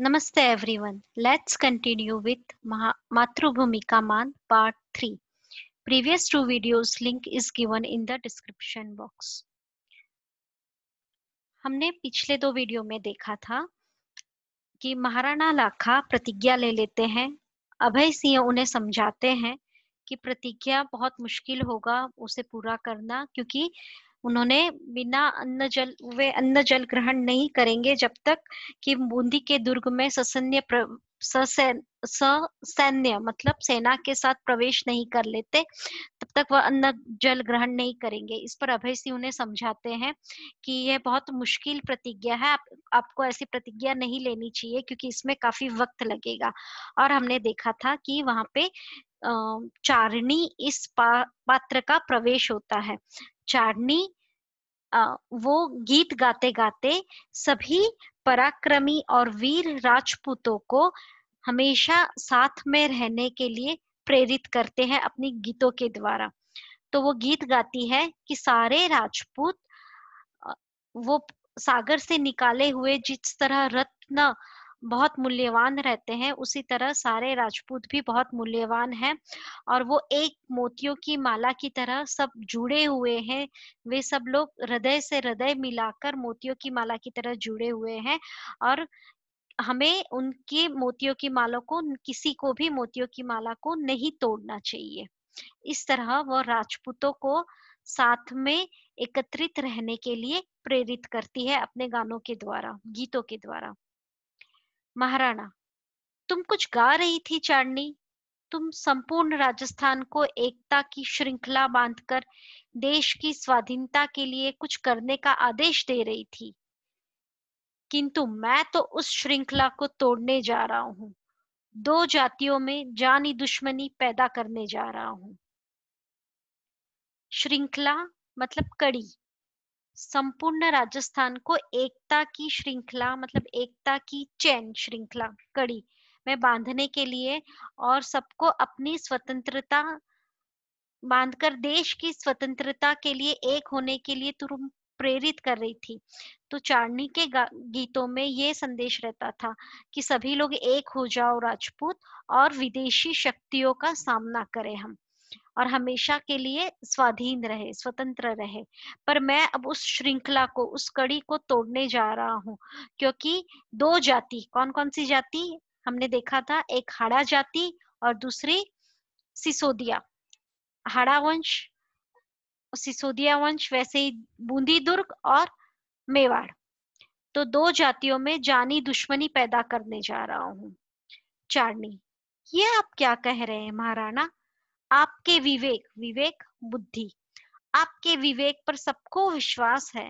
नमस्ते everyone let's continue with मातृभूमि का मान part three previous two videos link is given in the description box हमने पिछले दो वीडियो में देखा था कि महाराणा लाखा प्रतिज्ञा ले लेते हैं अभय सिंह उन्हें समझाते हैं कि प्रतिज्ञा बहुत मुश्किल होगा उसे पूरा करना क्योंकि उन्होंने बिना अन्न जल वे अन्न जल ग्रहण नहीं करेंगे जब तक कि बूंदी के दुर्ग में ससन्य प्र सैन्य मतलब सेना के साथ प्रवेश नहीं कर लेते तब तक वह अन्न जल ग्रहण नहीं करेंगे इस पर अभय सिंह उन्हें समझाते हैं कि यह बहुत मुश्किल प्रतिज्ञा है आप, आपको ऐसी प्रतिज्ञा नहीं लेनी चाहिए क्योंकि इसमें काफी वक्त लगेगा और हमने देखा था कि वहां पे चारणी इस पा, पात्र का प्रवेश होता है चारणी वो गीत गाते गाते सभी पराक्रमी और वीर राजपूतों को हमेशा साथ में रहने के लिए प्रेरित करते हैं अपनी गीतों के द्वारा तो वो गीत गाती है कि सारे राजपूत वो सागर से निकाले हुए जिस तरह रत्न बहुत मूल्यवान रहते हैं उसी तरह सारे राजपूत भी बहुत मूल्यवान हैं और वो एक मोतियों की माला की तरह सब जुड़े हुए हैं वे सब लोग हृदय से हृदय मिलाकर मोतियों की माला की तरह जुड़े हुए हैं और हमें उनके मोतियों की माला को किसी को भी मोतियों की माला को नहीं तोड़ना चाहिए इस तरह वह राजपूतों को साथ में एकत्रित रहने के लिए प्रेरित करती है अपने गानों के द्वारा गीतों के द्वारा महाराणा तुम कुछ गा रही थी चांदनी तुम संपूर्ण राजस्थान को एकता की श्रृंखला बांधकर देश की स्वाधीनता के लिए कुछ करने का आदेश दे रही थी किंतु मैं तो उस श्रृंखला को तोड़ने जा रहा हूं दो जातियों में जानी दुश्मनी पैदा करने जा रहा हूं श्रृंखला मतलब कड़ी संपूर्ण राजस्थान को एकता की श्रृंखला मतलब एकता की चैन श्रृंखला कड़ी में बांधने के लिए और सबको अपनी स्वतंत्रता बांधकर देश की स्वतंत्रता के लिए एक होने के लिए तुम प्रेरित कर रही थी तो चारणी के गीतों में ये संदेश रहता था कि सभी लोग एक हो जाओ राजपूत और विदेशी शक्तियों का सामना करें हम और हमेशा के लिए स्वाधीन रहे स्वतंत्र रहे पर मैं अब उस श्रृंखला को उस कड़ी को तोड़ने जा रहा हूँ क्योंकि दो जाति कौन कौन सी जाति हमने देखा था एक हाड़ा जाति और दूसरी सिसोदिया हाड़ा वंश सिसोदिया वंश वैसे ही बूंदी दुर्ग और मेवाड़ तो दो जातियों में जानी दुश्मनी पैदा करने जा रहा हूं चारनी ये आप क्या कह रहे हैं महाराणा आपके विवेक विवेक बुद्धि आपके विवेक पर सबको विश्वास है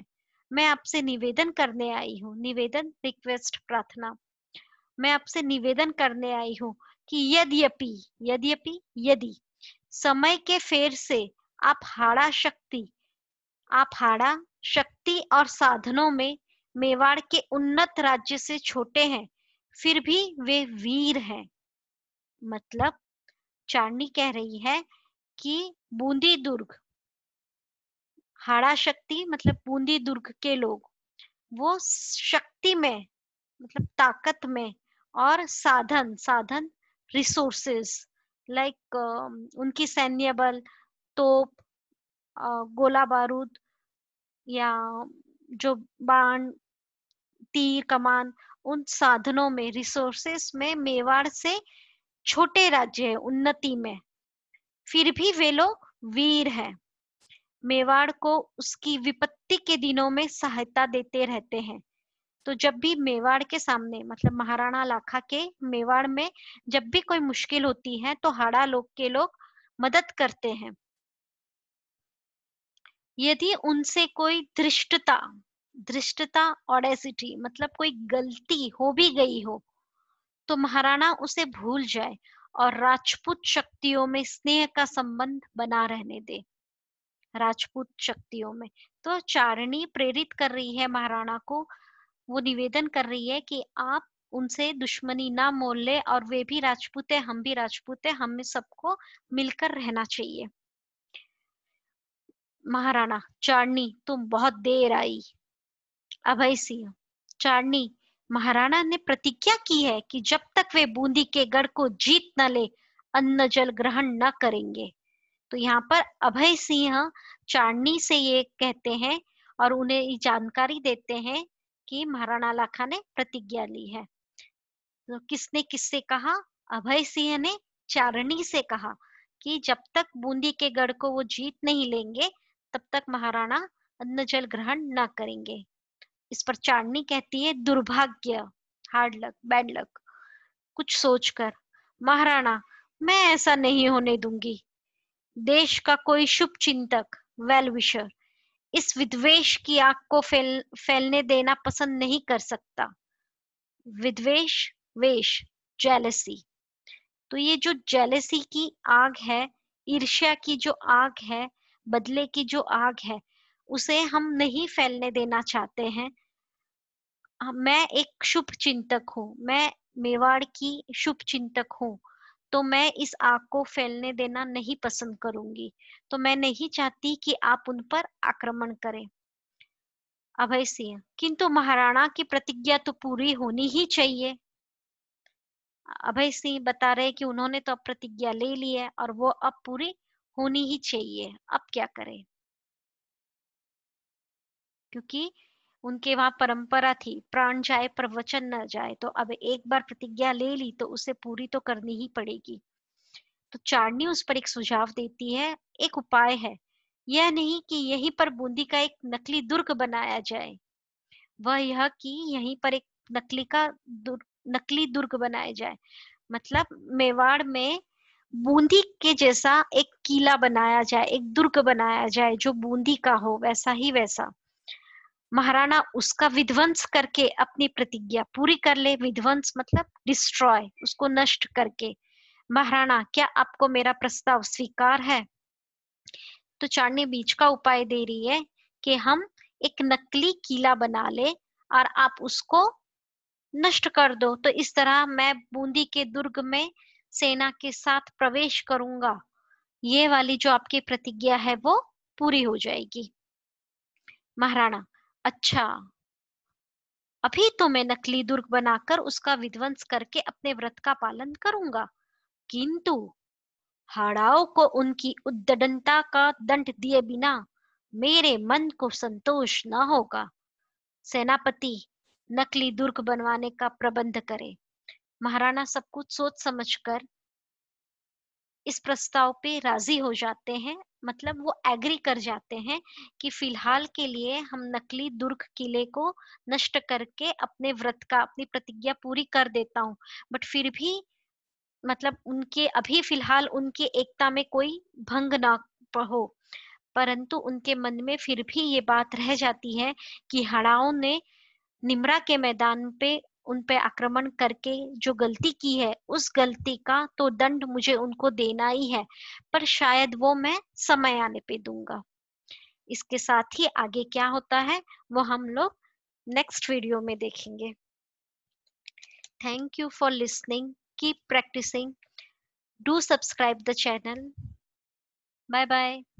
मैं आपसे निवेदन करने आई हूँ निवेदन रिक्वेस्ट प्रार्थना मैं आपसे निवेदन करने आई हूँ कि यद्यपि यद्यपि यदि समय के फेर से आप हाड़ा शक्ति आप हाड़ा शक्ति और साधनों में मेवाड़ के उन्नत राज्य से छोटे हैं फिर भी वे वीर हैं मतलब चांदनी कह रही है कि बूंदी दुर्ग हाड़ा शक्ति मतलब बूंदी दुर्ग के लोग वो शक्ति में मतलब ताकत में और साधन साधन रिसोर्सेस लाइक उनकी सैन्य बल तोप गोला बारूद या जो बाण तीर कमान उन साधनों में रिसोर्सेस में मेवाड़ से छोटे राज्य है उन्नति में फिर भी वे लोग वीर हैं मेवाड़ को उसकी विपत्ति के दिनों में सहायता देते रहते हैं तो जब भी मेवाड़ के सामने मतलब महाराणा लाखा के मेवाड़ में जब भी कोई मुश्किल होती है तो हाड़ा लोग के लोग मदद करते हैं यदि उनसे कोई धृष्टता धृष्टता ऑडेसिटी मतलब कोई गलती हो भी गई हो तो महाराणा उसे भूल जाए और राजपूत शक्तियों में स्नेह का संबंध बना रहने दे राजपूत शक्तियों में तो चारणी प्रेरित कर रही है महाराणा को वो निवेदन कर रही है कि आप उनसे दुश्मनी ना मोल ले और वे भी राजपूत है हम भी राजपूत है हमें सबको मिलकर रहना चाहिए महाराणा चारणी तुम बहुत देर आई अभय सिंह चारणी महाराणा ने प्रतिज्ञा की है कि जब तक वे बूंदी के गढ़ को जीत न ले अन्न जल ग्रहण न करेंगे तो यहाँ पर अभय सिंह चांदनी से ये कहते हैं और उन्हें जानकारी देते हैं कि महाराणा लाखा ने प्रतिज्ञा ली है तो किसने किससे कहा अभय सिंह ने चारणी से कहा कि जब तक बूंदी के गढ़ को वो जीत नहीं लेंगे तब तक महाराणा अन्न जल ग्रहण न करेंगे इस पर चांदनी कहती है दुर्भाग्य हार्ड लक बैड लक कुछ सोचकर महाराणा मैं ऐसा नहीं होने दूंगी देश का कोई शुभ चिंतक वेल विशर इस विद्वेश की आग को फैल फैलने देना पसंद नहीं कर सकता विद्वेश वेश जेलसी तो ये जो जेलसी की आग है ईर्ष्या की जो आग है बदले की जो आग है उसे हम नहीं फैलने देना चाहते हैं हाँ, मैं एक शुभ चिंतक हूँ मैं मेवाड़ की शुभ चिंतक हूँ तो मैं इस आग को फैलने देना नहीं पसंद करूंगी तो मैं नहीं चाहती कि आप उन पर आक्रमण करें अभय सिंह किंतु महाराणा की प्रतिज्ञा तो पूरी होनी ही चाहिए अभय सिंह बता रहे कि उन्होंने तो अब प्रतिज्ञा ले ली है और वो अब पूरी होनी ही चाहिए अब क्या करें क्योंकि उनके वहां परंपरा थी प्राण जाए प्रवचन न जाए तो अब एक बार प्रतिज्ञा ले ली तो उसे पूरी तो करनी ही पड़ेगी तो चारणी उस पर एक सुझाव देती है एक उपाय है यह नहीं कि यहीं पर बूंदी का एक नकली दुर्ग बनाया जाए वह यह कि यहीं पर एक नकली का दुर्ग नकली दुर्ग बनाया जाए मतलब मेवाड़ में बूंदी के जैसा एक किला बनाया जाए एक दुर्ग बनाया जाए जो बूंदी का हो वैसा ही वैसा महाराणा उसका विध्वंस करके अपनी प्रतिज्ञा पूरी कर ले विध्वंस मतलब डिस्ट्रॉय उसको नष्ट करके महाराणा क्या आपको मेरा प्रस्ताव स्वीकार है तो चाणनी बीच का उपाय दे रही है कि हम एक नकली किला बना ले और आप उसको नष्ट कर दो तो इस तरह मैं बूंदी के दुर्ग में सेना के साथ प्रवेश करूंगा ये वाली जो आपकी प्रतिज्ञा है वो पूरी हो जाएगी महाराणा अच्छा अभी तो मैं नकली दुर्ग बनाकर उसका विध्वंस करके अपने व्रत का पालन करूंगा किंतु हाड़ाओं को उनकी उद्दंडता का दंड दिए बिना मेरे मन को संतोष न होगा सेनापति नकली दुर्ग बनवाने का प्रबंध करे महाराणा सब कुछ सोच समझ कर इस प्रस्ताव पे राजी हो जाते हैं मतलब वो एग्री कर जाते हैं कि फिलहाल के लिए हम नकली दुर्ग किले को नष्ट करके अपने व्रत का अपनी प्रतिज्ञा पूरी कर देता हूँ बट फिर भी मतलब उनके अभी फिलहाल उनके एकता में कोई भंग ना हो परंतु उनके मन में फिर भी ये बात रह जाती है कि हड़ाओं ने निमरा के मैदान पे उन पे आक्रमण करके जो गलती की है उस गलती का तो दंड मुझे उनको देना ही है पर शायद वो मैं समय आने पे दूंगा इसके साथ ही आगे क्या होता है वो हम लोग नेक्स्ट वीडियो में देखेंगे thank you for listening keep practicing do subscribe the channel bye bye